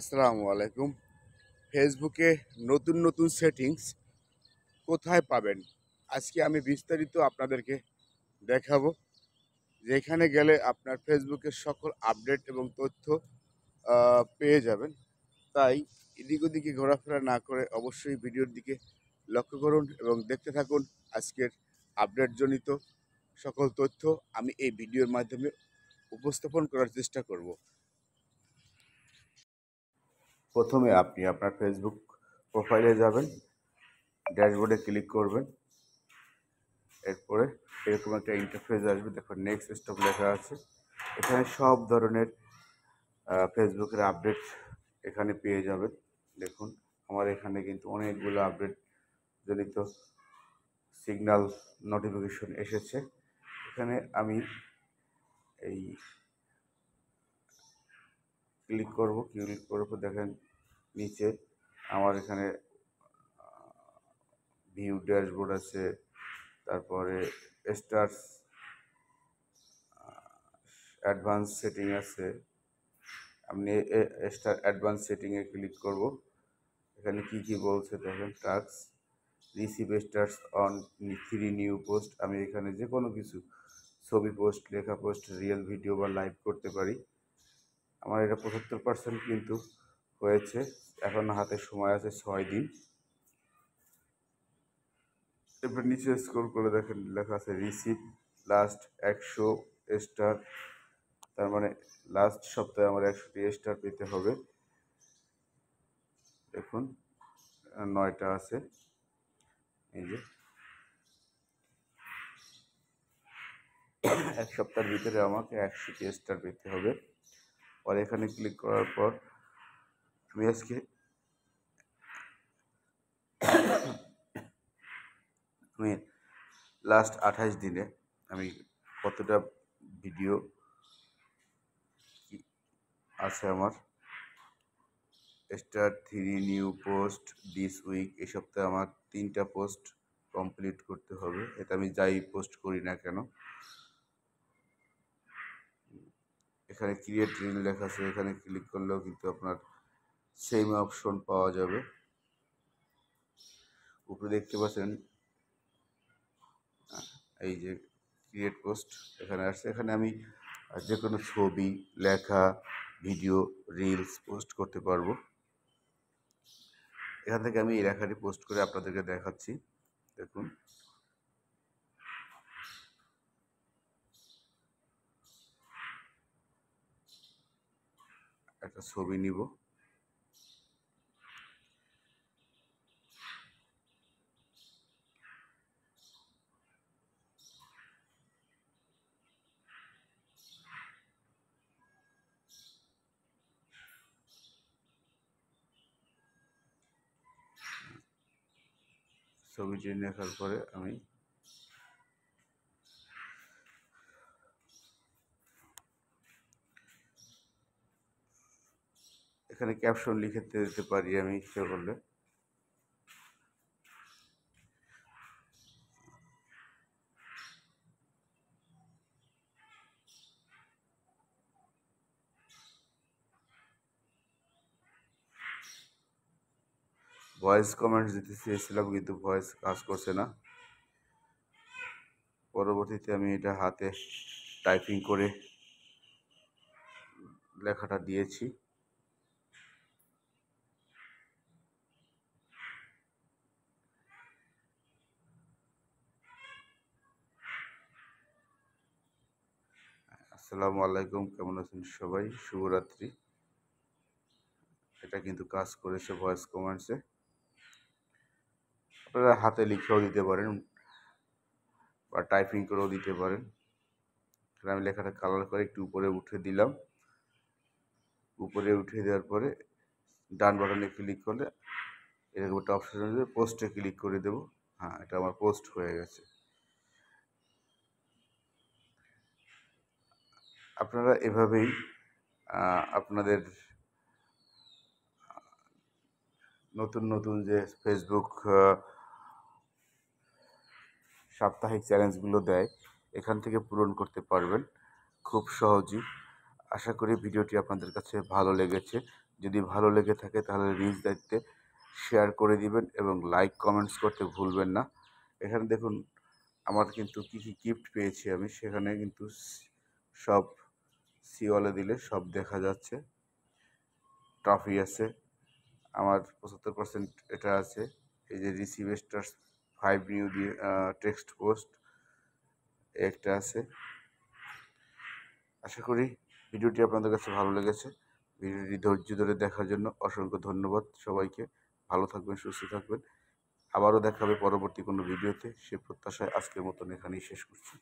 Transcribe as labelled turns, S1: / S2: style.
S1: আসসালামু আলাইকুম ফেসবুকে নতুন নতুন সেটিংস কোথায় পাবেন আজকে আমি বিস্তারিত আপনাদেরকে দেখাবো যেখানে গেলে আপনার ফেসবুকের সকল আপডেট এবং তথ্য পেয়ে যাবেন তাই এদিক ওদিকে ঘোরাফেরা না করে অবশ্যই ভিডিওর দিকে লক্ষ্য করুন এবং দেখতে থাকুন আজকের আপডেটজনিত সকল তথ্য আমি এই ভিডিওর মাধ্যমে উপস্থাপন করার চেষ্টা করব প্রথমে আপনি আপনার ফেসবুক প্রোফাইলে যাবেন ড্যাশবোর্ডে ক্লিক করবেন এরপরে এরকম একটা ইন্টারফেস আসবে দেখুন নেক্সট স্টপ লেখা আছে এখানে সব ধরনের ফেসবুকের আপডেট এখানে পেয়ে যাবেন দেখুন আমার এখানে কিন্তু অনেকগুলো আপডেট জনিত সিগন্যাল নোটিফিকেশন এসেছে এখানে আমি এই ক্লিক করব ক্লিক করার পর দেখেন নিচে আমার এখানে ভিউ ড্যাশবোর্ড আছে তারপরে স্টার্স অ্যাডভান্স সেটিং আছে আপনি স্টার অ্যাডভান্স সেটিংয়ে ক্লিক করব এখানে কি কি বলছে দেখেন task receive stars on three new post আমি এখানে যে কোনো কিছু ছবি পোস্ট লেখা পোস্ট রিয়েল ভিডিও বা লাইভ করতে পারি আমার এটা পঁচাত্তর পার্সেন্ট কিন্তু হয়েছে এখন হাতে সময় আছে ছয় দিন এরপর নিচে স্কোর করে দেখেন লেখা আছে রিসিভ লাস্ট একশো স্টার তার মানে লাস্ট সপ্তাহে আমার একশোটি স্টার পেতে হবে দেখুন নয়টা আছে এই যে এক সপ্তাহের ভিতরে আমাকে একশোটি স্টার পেতে হবে পর এখানে ক্লিক করার পর আমি আজকে আমি লাস্ট আঠাশ দিনে আমি কতটা ভিডিও আছে আমার star three new post this week এই সপ্তাহে আমার তিনটা পোস্ট কমপ্লিট করতে হবে এটা আমি যাই পোস্ট করি না কেন এখানে ক্রিয়েট রিল লেখা আছে এখানে ক্লিক করলেও কিন্তু আপনার সেম অপশন পাওয়া যাবে উপরে দেখতে পাচ্ছেন এই যে ক্রিয়েট পোস্ট এখানে আসছে এখানে আমি যে কোনো ছবি লেখা ভিডিও রিলস পোস্ট করতে পারবো এখান থেকে আমি এই লেখাটি পোস্ট করে আপনাদেরকে দেখাচ্ছি দেখুন একটা ছবি নিব ছবিটি দেখার পরে আমি এখানে ক্যাপশন লিখে দিতে পারি আমি ইচ্ছে করলে ভয়েস কমেন্টস দিতে চেয়েছিলাম কিন্তু ভয়েস কাজ করছে না পরবর্তীতে আমি এটা হাতে টাইপিং করে লেখাটা দিয়েছি আসসালামু আলাইকুম কেমন আছেন সবাই শুভরাত্রি এটা কিন্তু কাজ করেছে ভয়েস কমেন্টসে আপনারা হাতে লিখেও দিতে পারেন বা টাইপিং করেও দিতে পারেন তাহলে আমি লেখাটা কালার করে একটু উপরে উঠে দিলাম উপরে উঠে দেওয়ার পরে ডান বাটনে ক্লিক করলে এরকম একটা অপশান আসবে পোস্টে ক্লিক করে দেব হ্যাঁ এটা আমার পোস্ট হয়ে গেছে আপনারা এভাবেই আপনাদের নতুন নতুন যে ফেসবুক সাপ্তাহিক চ্যালেঞ্জগুলো দেয় এখান থেকে পূরণ করতে পারবেন খুব সহজই আশা করি ভিডিওটি আপনাদের কাছে ভালো লেগেছে যদি ভালো লেগে থাকে তাহলে রিচ দায়িত্বে শেয়ার করে দিবেন এবং লাইক কমেন্টস করতে ভুলবেন না এখানে দেখুন আমার কিন্তু কী কী গিফট পেয়েছি আমি সেখানে কিন্তু সব সিওয়ালে দিলে সব দেখা যাচ্ছে ট্রফি আছে আমার পঁচাত্তর পার্সেন্ট এটা আছে এই যে রিসিভেস্টার্স ফাইভ নিউ দিয়ে টেক্সট পোস্ট একটা আছে আশা করি ভিডিওটি আপনাদের কাছে ভালো লেগেছে ভিডিওটি ধৈর্য ধরে দেখার জন্য অসংখ্য ধন্যবাদ সবাইকে ভালো থাকবেন সুস্থ থাকবেন আবারও দেখাবে পরবর্তী কোনো ভিডিওতে সে প্রত্যাশায় আজকের মতন এখানেই শেষ করছি